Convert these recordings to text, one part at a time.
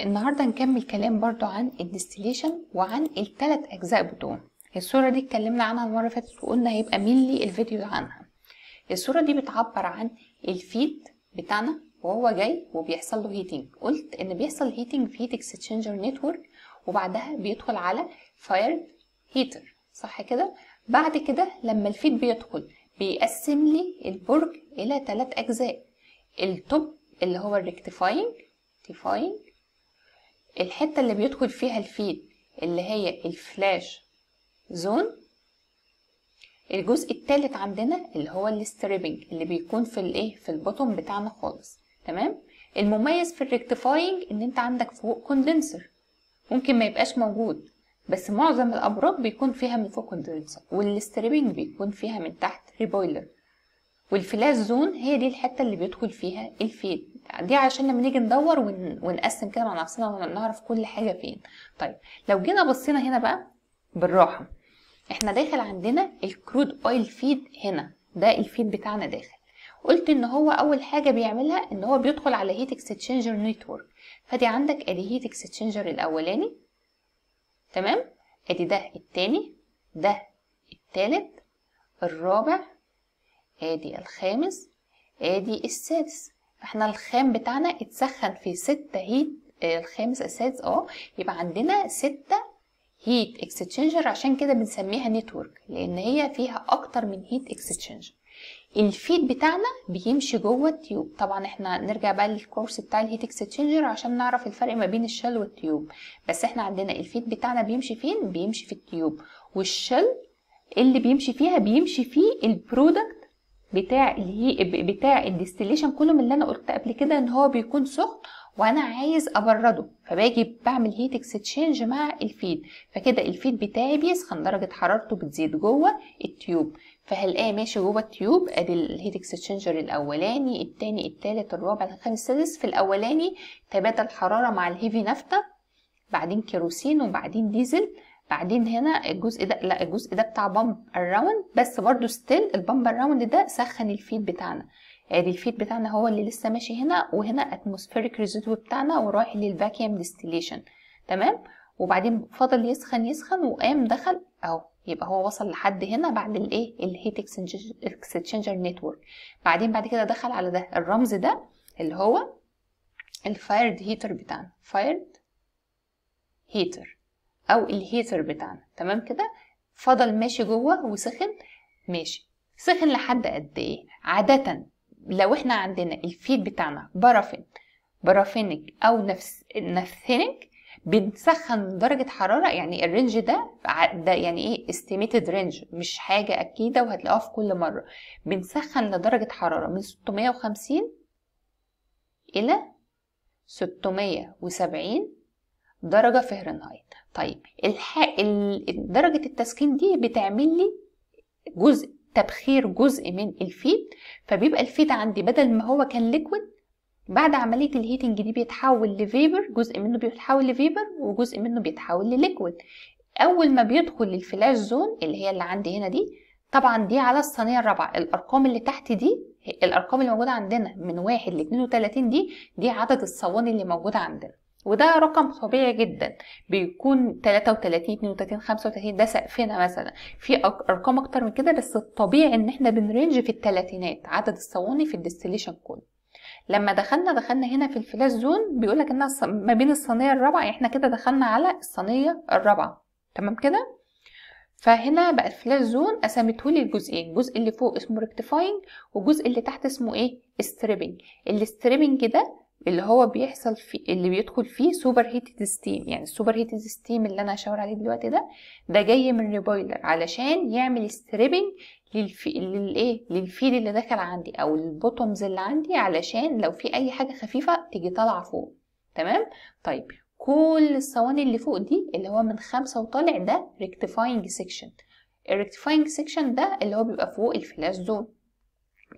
النهاردة هنكمل كلام برضو عن الديستليشن وعن التلات أجزاء بتوعه الصورة دي اتكلمنا عنها المرة اللي فاتت وقلنا هيبقى مينلي الفيديو عنها الصورة دي بتعبر عن الفيد بتاعنا وهو جاي وبيحصل له هيتنج قلت ان بيحصل هيتنج في هيت اكستشينجر نتورك وبعدها بيدخل على فاير هيتر صح كده بعد كده لما الفيد بيدخل بيقسم لي البرج الى ثلاث اجزاء التوب اللي هو الريكتيفاينج ريكتيفاينج الحتة اللي بيدخل فيها الفيد اللي هي الفلاش زون الجزء التالت عندنا اللي هو الستريبنج اللي بيكون في الايه في البوتوم بتاعنا خالص تمام المميز في الريكتيفاينج ان انت عندك فوق كوندنسر ممكن ما يبقاش موجود بس معظم الابراج بيكون فيها من فوق كوندنسر والستريبنج بيكون فيها من تحت ريبويلر والفلاش زون هي دي الحته اللي بيدخل فيها الفيد دي عشان لما نيجي ندور ونقسم كده مع نفسنا ونعرف كل حاجه فين طيب لو جينا بصينا هنا بقى بالراحه احنا داخل عندنا الكرود اويل فيد هنا ده الفيد بتاعنا داخل قلت ان هو اول حاجه بيعملها ان هو بيدخل على هيت اكستشينجر نتورك فدي عندك ادي هيت اكستشينجر الاولاني تمام ادي ده التاني ده التالت الرابع ادي الخامس ادي السادس احنا الخام بتاعنا اتسخن في ستة هيت آه، الخامس اساس اه يبقى عندنا ستة هيت اكستشنجر عشان كده بنسميها نتورك لان هي فيها اكتر من هيت اكستشنجر الفيد بتاعنا بيمشي جوه التيوب طبعا احنا نرجع بقى للكورس بتاع الهيت اكستشنجر عشان نعرف الفرق ما بين الشل والتيوب بس احنا عندنا الفيد بتاعنا بيمشي فين بيمشي في التيوب والشل اللي بيمشي فيها بيمشي فيه البرودكت بتاع بتاع الديستليشن كله من اللي انا قلت قبل كده ان هو بيكون سخن وانا عايز ابرده فباجي بعمل هيت اكسشينج مع الفيد فكده الفيد بتاعي بيسخن درجه حرارته بتزيد جوه التيوب فهلاقيه ماشي جوه التيوب ادي الهيت اكسشينجر الاولاني التاني التالت الرابع الخامس السادس في الاولاني تبادل حراره مع الهيفي نافته بعدين كيروسين وبعدين ديزل بعدين هنا الجزء ده لا الجزء ده بتاع بامب الراوند بس برضو ستيل البامب الراوند ده سخن الفيد بتاعنا ادي يعني الفيد بتاعنا هو اللي لسه ماشي هنا وهنا اتموسفيريك ريزيدو بتاعنا ورايح للفاكيوم ديستيليشن تمام وبعدين فضل يسخن يسخن وقام دخل اهو يبقى هو وصل لحد هنا بعد الايه الهيت اكسشينجر نتورك بعدين بعد كده دخل على ده الرمز ده اللي هو الفايرد هيتر بتاعنا فايرد هيتر او الهيتر بتاعنا تمام كده فضل ماشي جوه وسخن ماشي سخن لحد قد ايه عاده لو احنا عندنا الفيد بتاعنا بارافين بارافينك او نفس نفثينك بنسخن درجة حرارة يعني الرينج ده ده يعني ايه استيميتد رينج مش حاجة أكيدة وهتلاقوها في كل مرة بنسخن لدرجة حرارة من 650 إلى 670 درجة فهرنهايت طيب الح... ال... درجة التسخين دي بتعمل لي جزء تبخير جزء من الفيد فبيبقى الفيد عندي بدل ما هو كان ليكويد بعد عملية الهيتنج دي بيتحول لفيبر جزء منه بيتحول لفيبر وجزء منه بيتحول لليكويد أول ما بيدخل للفلاش زون اللي هي اللي عندي هنا دي طبعا دي على الصينية الرابعة الأرقام اللي تحت دي الأرقام اللي موجودة عندنا من واحد لاتنين وتلاتين دي دي عدد الصواني اللي موجودة عندنا وده رقم طبيعي جدا بيكون 33 32 35 ده سقفنا مثلا في ارقام اكتر من كده بس الطبيعي ان احنا بنرينج في الثلاثينات عدد الصواني في الديستليشن كله لما دخلنا دخلنا هنا في الفلاش زون بيقولك انها ما بين الصينيه الرابعه يعني احنا كده دخلنا على الصينيه الرابعه تمام كده فهنا بقى الفلاش زون قسمته لي لجزئين الجزء اللي فوق اسمه ريكتيفاينج والجزء اللي تحت اسمه ايه ستريبنج الستريبنج ده اللي هو بيحصل فيه اللي بيدخل فيه سوبر هيتد ستيم يعني السوبر هيتد ستيم اللي انا هشاور عليه دلوقتي ده ده جاي من ريبويلر علشان يعمل ستريبنج للفي... للايه للفيل اللي دخل عندي او البوتومز اللي عندي علشان لو في اي حاجه خفيفه تيجي طالعه فوق تمام طيب كل الصواني اللي فوق دي اللي هو من خمسة وطالع ده ريكتيفاينج سيكشن الريكتيفاينج سيكشن ده اللي هو بيبقى فوق الفلاش زون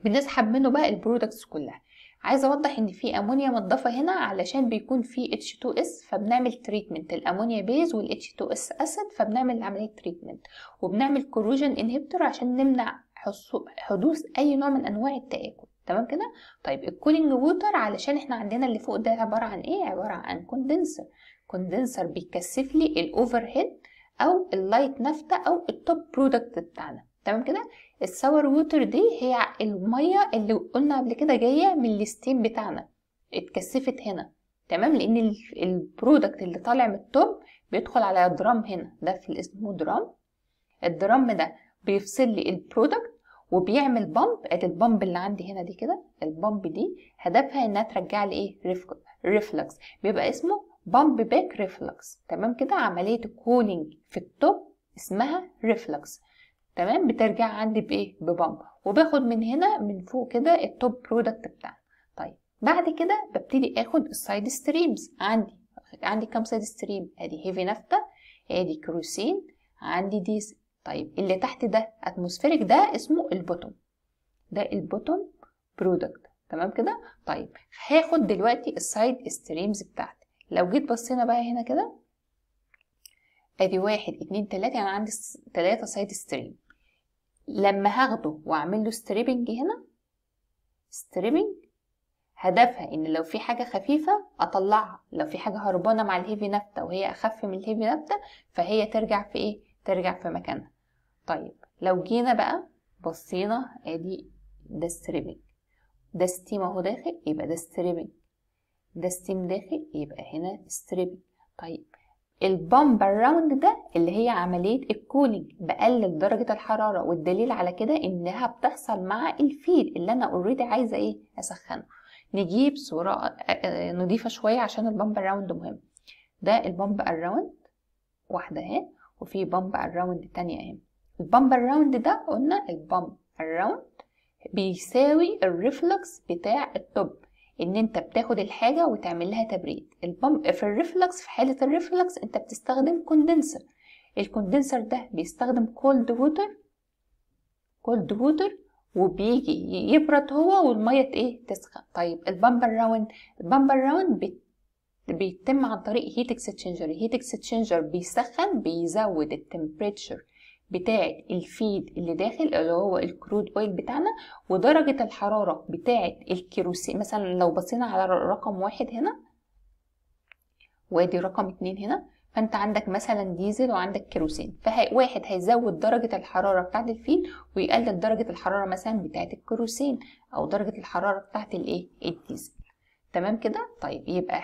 بنسحب منه بقى البرودكتس كلها عايزه اوضح ان في امونيا متضافه هنا علشان بيكون في H2S فبنعمل تريتمنت الامونيا بيز والاتش 2 s اسيد فبنعمل عمليه تريتمنت وبنعمل كوروجين انهبيتور عشان نمنع حدوث اي نوع من انواع التاكل تمام كده طيب الكولينج ووتر علشان احنا عندنا اللي فوق ده عباره عن ايه عباره عن كوندنسر كوندنسر بيكثف لي الاوفر هيد او اللايت نافته او التوب برودكت بتاعنا تمام كده الساور ووتر دي هي الميه اللي قلنا قبل كده جايه من الستيم بتاعنا اتكثفت هنا تمام لان البرودكت اللي طالع من التوب بيدخل على درام هنا ده في اسمه درام الدرام ده بيفصل لي البرودكت وبيعمل بامب ادي البامب اللي عندي هنا دي كده البامب دي هدفها انها ترجع لي ايه ريفلكس بيبقى اسمه بامب باك ريفلكس تمام كده عمليه الكولينج في التوب اسمها ريفلكس تمام بترجع عندي بايه ببامب وباخد من هنا من فوق كده التوب برودكت بتاعنا طيب بعد كده ببتدي اخد السايد ستريمز عندي عندي كام سايد ستريم ادي هيفي نافتا ادي كروسين عندي ديزل طيب اللي تحت ده اتموسفيريك ده اسمه البوتوم ده البوتوم برودكت تمام كده طيب هاخد دلوقتي السايد ستريمز بتاعتي لو جيت بصينا بقى هنا كده ادي واحد اتنين تلاتة يعني عندي تلاتة سايد ستريم لما هاخده واعمل له ستريبنج هنا ستريبنج هدفها ان لو في حاجه خفيفه اطلعها لو في حاجه هربانه مع الهيفي نبته وهي اخف من الهيفي نبته فهي ترجع في ايه ترجع في مكانها طيب لو جينا بقى بصينا ادي ده ستريبنج ده ستيم اهو داخل يبقى ده ستريبنج ده ستيم داخل يبقى هنا ستريبنج طيب البامب راوند ده اللي هي عملية الكولينج بقلل درجة الحرارة والدليل على كده انها بتحصل مع الفيل اللي انا اوريدي عايزة ايه اسخنه نجيب صورة آه، آه، نضيفة شوية عشان البامب راوند مهم ده البامب اراوند واحدة اهي وفي بامب اراوند تانية اهي البامب اراوند ده قلنا البامب اراوند بيساوي الريفلكس بتاع التوب ان انت بتاخد الحاجه وتعمل لها تبريد في الريفلكس في حاله الريفلكس انت بتستخدم كوندنسر الكوندنسر ده بيستخدم كولد ووتر كولد ووتر وبيجي يبرد هو والميه ايه تسخن طيب البامبر راوند البامبر راون بيتم عن طريق هيت اكسشينجر هيت اكسشينجر بيسخن بيزود التمبريتشر بتاعة الفيد اللي داخل اللي هو الكرود اويل بتاعنا ودرجة الحرارة بتاعة الكيروسين مثلا لو بصينا على رقم واحد هنا وادي رقم اتنين هنا فانت عندك مثلا ديزل وعندك كيروسين فواحد هيزود درجة الحرارة بتاعة الفيد ويقلل درجة الحرارة مثلا بتاعة الكيروسين او درجة الحرارة بتاعة الايه الديزل تمام كده طيب يبقى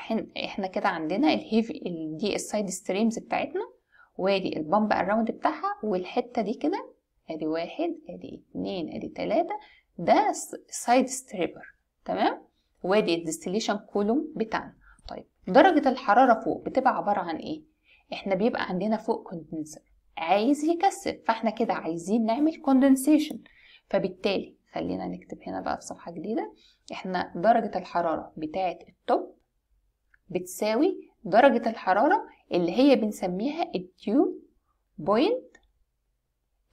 احنا كده عندنا الهيفي دي السايد ستريمز بتاعتنا وادي البامب اراوند بتاعها والحتة دي كده ادي واحد ادي اتنين ادي تلاتة ده سايد ستريبر تمام وادي الديستليشن كولوم بتاعنا طيب درجة الحرارة فوق بتبقى عبارة عن ايه احنا بيبقى عندنا فوق كوندنسر عايز يكثف فاحنا كده عايزين نعمل كوندنسيشن فبالتالي خلينا نكتب هنا بقى في صفحة جديدة احنا درجة الحرارة بتاعة التوب بتساوي درجة الحرارة اللي هي بنسميها الديو بوينت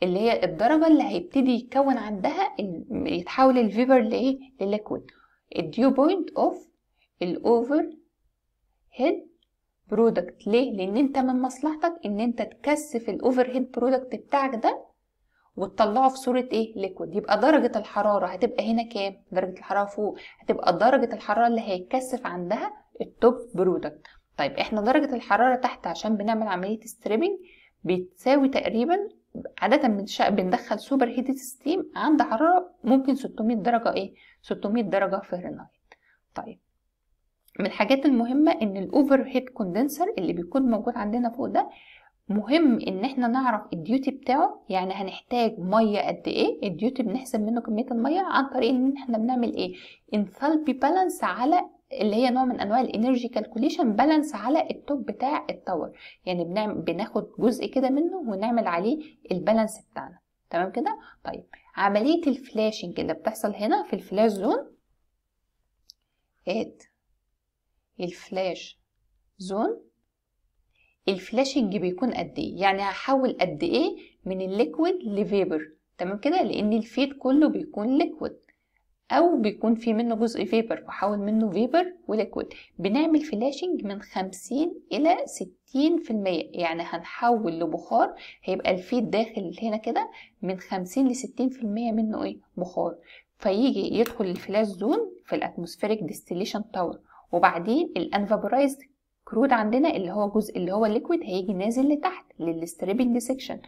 اللي هي الدرجة اللي هيبتدي يتكون عندها يتحول الفيبر لإيه؟ لليكويد الديو بوينت أوف الأوفر هيد برودكت ليه؟ لأن أنت من مصلحتك إن أنت تكثف الأوفر هيد برودكت بتاعك ده وتطلعه في صورة ايه ليكويد يبقى درجة الحرارة هتبقى هنا كام درجة الحرارة فوق هتبقى درجة الحرارة اللي هيتكثف عندها التوب برودكت طيب احنا درجة الحرارة تحت عشان بنعمل عملية ستريبنج بتساوي تقريبا عادة بندخل سوبر هيتد ستيم عند حرارة ممكن 600 درجة ايه 600 درجة فهرنهايت طيب من الحاجات المهمة ان الاوفر هيت كوندنسر اللي بيكون موجود عندنا فوق ده مهم ان احنا نعرف الديوتي بتاعه يعني هنحتاج ميه قد ايه الديوتي بنحسب منه كميه الميه عن طريق ان احنا بنعمل ايه انثالبي بالانس على اللي هي نوع من انواع الانرجي كالكوليشن بالانس على التوب بتاع التاور يعني بنعمل بناخد جزء كده منه ونعمل عليه البالانس بتاعنا تمام كده طيب عمليه الفلاشنج اللي بتحصل هنا في الفلاش زون ات الفلاش زون الفلاشنج بيكون قد ايه يعني هحول قد ايه من الليكويد لفيبر تمام كده لان الفيد كله بيكون ليكويد او بيكون في منه جزء فيبر بحول منه فيبر وليكويد بنعمل فلاشنج من 50 الى 60% يعني هنحول لبخار هيبقى الفيد داخل هنا كده من 50 ل 60% منه ايه بخار فيجي يدخل الفلاش زون في الاتموسفيريك ديستيليشن تاور وبعدين الانفابورايزد كرود عندنا اللي هو جزء اللي هو ليكويد هيجي نازل لتحت للستريبنج سيكشن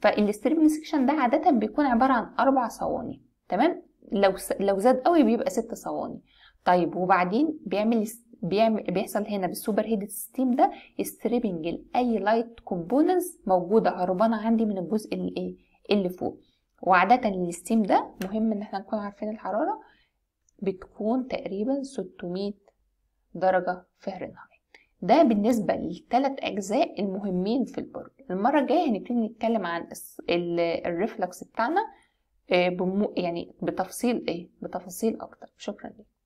فالستريبنج سيكشن ده عاده بيكون عباره عن اربع صواني تمام لو لو زاد قوي بيبقى ست صواني طيب وبعدين بيعمل بيعمل بيحصل هنا بالسوبر هيد ستيم ده ستريبنج لاي لايت كومبوننتس موجوده هربانه عندي من الجزء اللي ايه اللي فوق وعاده الستيم ده مهم ان احنا نكون عارفين الحراره بتكون تقريبا 600 درجه فهرنهايت ده بالنسبة للثلاث أجزاء المهمين في البرج المرة الجاية هنبتدي نتكلم عن الريفلكس بتاعنا آه، بمو يعني بتفصيل ايه بتفاصيل اكتر شكرا لكم